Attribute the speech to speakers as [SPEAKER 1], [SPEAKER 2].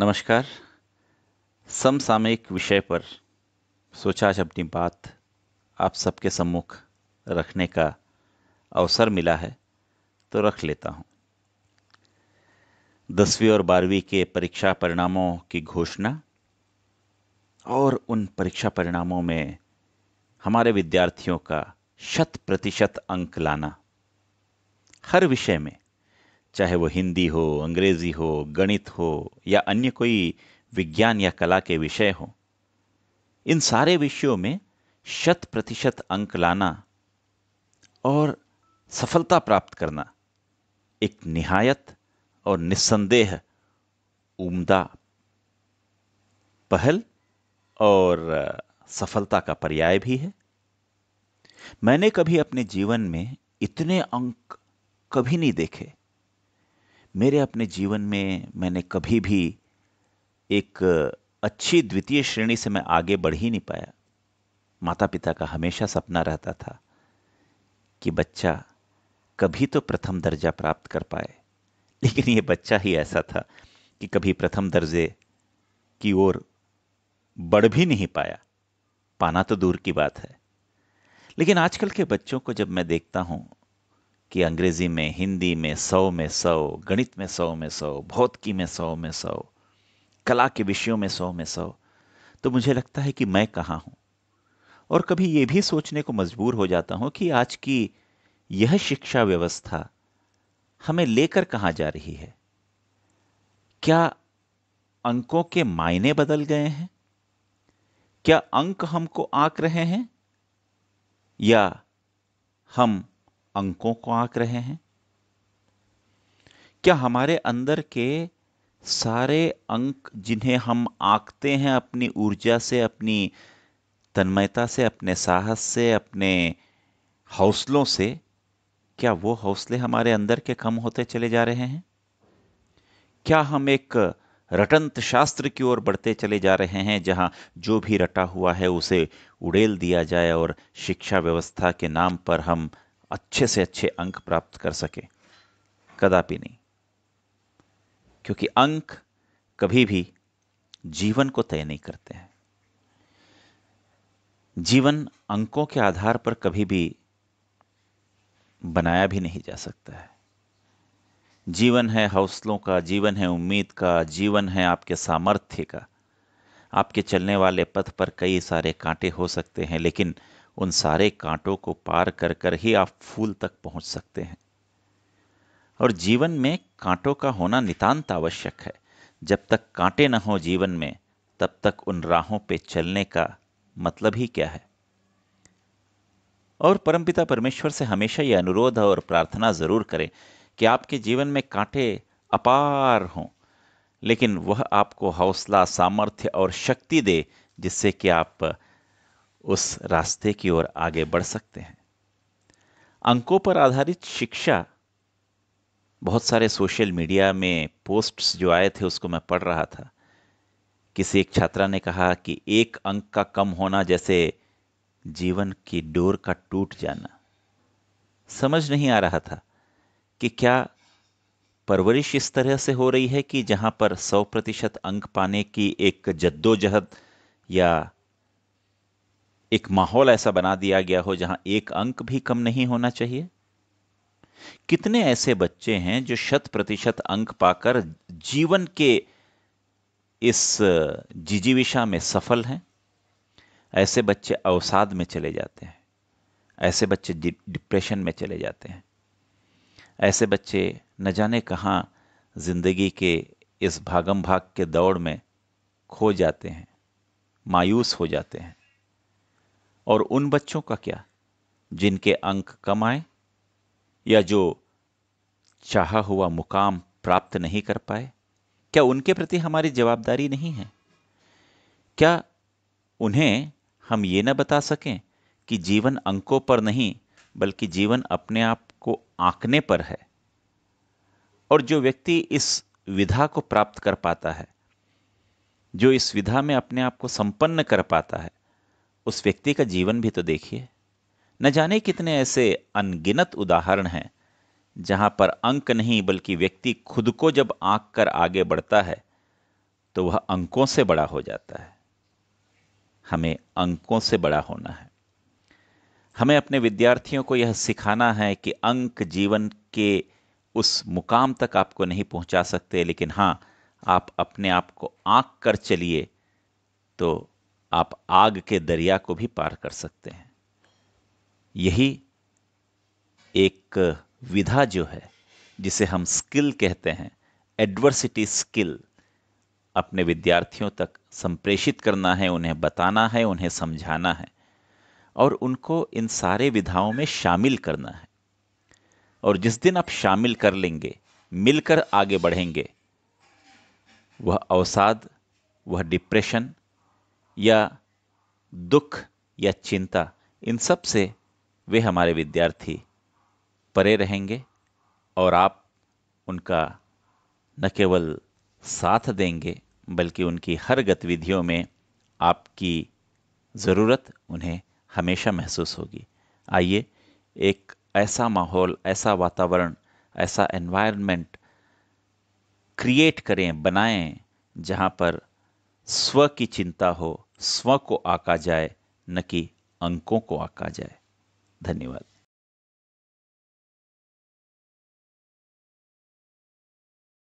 [SPEAKER 1] नमस्कार समसामयिक विषय पर सोचा आज अपनी बात आप सबके सम्मुख रखने का अवसर मिला है तो रख लेता हूँ दसवीं और बारहवीं के परीक्षा परिणामों की घोषणा और उन परीक्षा परिणामों में हमारे विद्यार्थियों का शत प्रतिशत अंक लाना हर विषय में चाहे वो हिंदी हो अंग्रेज़ी हो गणित हो या अन्य कोई विज्ञान या कला के विषय हो इन सारे विषयों में शत प्रतिशत अंक लाना और सफलता प्राप्त करना एक निहायत और निस्संदेह उम्दा पहल और सफलता का पर्याय भी है मैंने कभी अपने जीवन में इतने अंक कभी नहीं देखे मेरे अपने जीवन में मैंने कभी भी एक अच्छी द्वितीय श्रेणी से मैं आगे बढ़ ही नहीं पाया माता पिता का हमेशा सपना रहता था कि बच्चा कभी तो प्रथम दर्जा प्राप्त कर पाए लेकिन ये बच्चा ही ऐसा था कि कभी प्रथम दर्जे की ओर बढ़ भी नहीं पाया पाना तो दूर की बात है लेकिन आजकल के बच्चों को जब मैं देखता हूँ कि अंग्रेज़ी में हिंदी में सौ में सौ गणित में सौ में सौ भौतिकी में सौ में सौ कला के विषयों में सौ में सौ तो मुझे लगता है कि मैं कहाँ हूँ और कभी ये भी सोचने को मजबूर हो जाता हूँ कि आज की यह शिक्षा व्यवस्था हमें लेकर कहाँ जा रही है क्या अंकों के मायने बदल गए हैं क्या अंक हमको आंक रहे हैं या हम अंकों को आंक रहे हैं क्या हमारे अंदर के सारे अंक जिन्हें हम आंकते हैं अपनी ऊर्जा से अपनी तन्मयता से अपने साहस से अपने हौसलों से क्या वो हौसले हमारे अंदर के कम होते चले जा रहे हैं क्या हम एक रटंत शास्त्र की ओर बढ़ते चले जा रहे हैं जहां जो भी रटा हुआ है उसे उड़ेल दिया जाए और शिक्षा व्यवस्था के नाम पर हम अच्छे से अच्छे अंक प्राप्त कर सके कदापि नहीं क्योंकि अंक कभी भी जीवन को तय नहीं करते हैं जीवन अंकों के आधार पर कभी भी बनाया भी नहीं जा सकता है जीवन है हौसलों का जीवन है उम्मीद का जीवन है आपके सामर्थ्य का आपके चलने वाले पथ पर कई सारे कांटे हो सकते हैं लेकिन उन सारे कांटों को पार कर कर ही आप फूल तक पहुंच सकते हैं और जीवन में कांटों का होना नितांत आवश्यक है जब तक कांटे न हो जीवन में तब तक उन राहों पे चलने का मतलब ही क्या है और परमपिता परमेश्वर से हमेशा यह अनुरोध और प्रार्थना ज़रूर करें कि आपके जीवन में कांटे अपार हों लेकिन वह आपको हौसला सामर्थ्य और शक्ति दे जिससे कि आप उस रास्ते की ओर आगे बढ़ सकते हैं अंकों पर आधारित शिक्षा बहुत सारे सोशल मीडिया में पोस्ट्स जो आए थे उसको मैं पढ़ रहा था किसी एक छात्रा ने कहा कि एक अंक का कम होना जैसे जीवन की डोर का टूट जाना समझ नहीं आ रहा था कि क्या परवरिश इस तरह से हो रही है कि जहां पर सौ प्रतिशत अंक पाने की एक जद्दोजहद या एक माहौल ऐसा बना दिया गया हो जहां एक अंक भी कम नहीं होना चाहिए कितने ऐसे बच्चे हैं जो शत प्रतिशत अंक पाकर जीवन के इस जिजीविशा में सफल हैं ऐसे बच्चे अवसाद में चले जाते हैं ऐसे बच्चे डिप्रेशन में चले जाते हैं ऐसे बच्चे न जाने कहाँ जिंदगी के इस भागम भाग के दौड़ में खो जाते हैं मायूस हो जाते हैं और उन बच्चों का क्या जिनके अंक कम आए या जो चाह हुआ मुकाम प्राप्त नहीं कर पाए क्या उनके प्रति हमारी जवाबदारी नहीं है क्या उन्हें हम ये न बता सकें कि जीवन अंकों पर नहीं बल्कि जीवन अपने आप को आंकने पर है और जो व्यक्ति इस विधा को प्राप्त कर पाता है जो इस विधा में अपने आप को संपन्न कर पाता है उस व्यक्ति का जीवन भी तो देखिए न जाने कितने ऐसे अनगिनत उदाहरण हैं जहां पर अंक नहीं बल्कि व्यक्ति खुद को जब आंक कर आगे बढ़ता है तो वह अंकों से बड़ा हो जाता है हमें अंकों से बड़ा होना है हमें अपने विद्यार्थियों को यह सिखाना है कि अंक जीवन के उस मुकाम तक आपको नहीं पहुंचा सकते लेकिन हाँ आप अपने आप को आंक कर चलिए तो आप आग के दरिया को भी पार कर सकते हैं यही एक विधा जो है जिसे हम स्किल कहते हैं एडवर्सिटी स्किल अपने विद्यार्थियों तक संप्रेषित करना है उन्हें बताना है उन्हें समझाना है और उनको इन सारे विधाओं में शामिल करना है और जिस दिन आप शामिल कर लेंगे मिलकर आगे बढ़ेंगे वह अवसाद वह डिप्रेशन या दुख या चिंता इन सब से वे हमारे विद्यार्थी परे रहेंगे और आप उनका न केवल साथ देंगे बल्कि उनकी हर गतिविधियों में आपकी ज़रूरत उन्हें हमेशा महसूस होगी आइए एक ऐसा माहौल ऐसा वातावरण ऐसा एनवायरनमेंट क्रिएट करें बनाएं जहाँ पर स्व की चिंता हो स्व को आका जाए न कि अंकों को आका जाए धन्यवाद